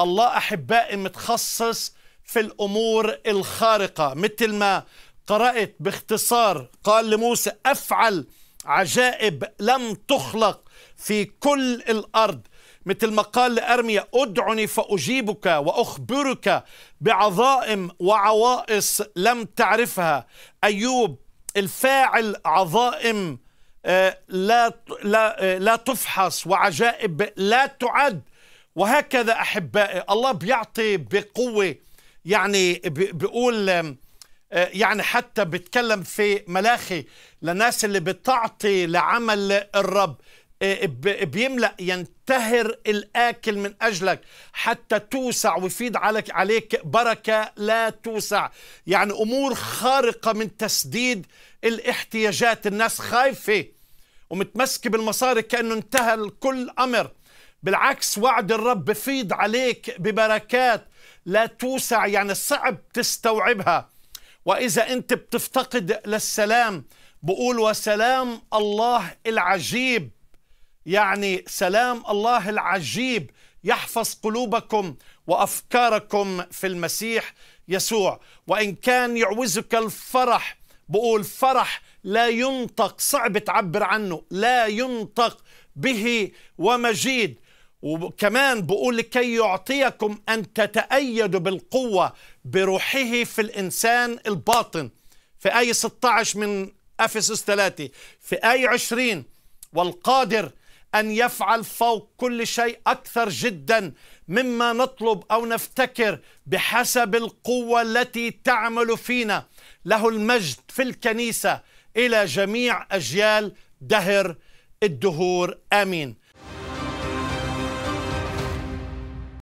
الله أحبائي متخصص في الأمور الخارقة مثل ما قرأت باختصار قال لموسى أفعل عجائب لم تخلق في كل الأرض مثل ما قال لأرميا أدعني فأجيبك وأخبرك بعظائم وعوائص لم تعرفها أيوب الفاعل عظائم آه، لا لا آه، لا تفحص وعجائب لا تعد وهكذا أحبائي الله بيعطي بقوة يعني بيقول آه، يعني حتى بتكلم في ملاخي للناس اللي بتعطي لعمل الرب آه، بيملأ ينتهر الآكل من أجلك حتى توسع ويفيد عليك, عليك بركة لا توسع يعني أمور خارقة من تسديد الاحتياجات الناس خايفة ومتمسكة بالمصاري كأنه انتهى كل أمر بالعكس وعد الرب بفيض عليك ببركات لا توسع يعني صعب تستوعبها وإذا أنت بتفتقد للسلام بقول وسلام الله العجيب يعني سلام الله العجيب يحفظ قلوبكم وأفكاركم في المسيح يسوع وإن كان يعوزك الفرح بقول فرح لا ينطق صعب تعبر عنه لا ينطق به ومجيد وكمان بقول لكي يعطيكم أن تتأيدوا بالقوة بروحه في الإنسان الباطن في آية 16 من أفسس 3 في آية 20 والقادر أن يفعل فوق كل شيء أكثر جدا مما نطلب أو نفتكر بحسب القوة التي تعمل فينا له المجد في الكنيسة إلى جميع أجيال دهر الدهور آمين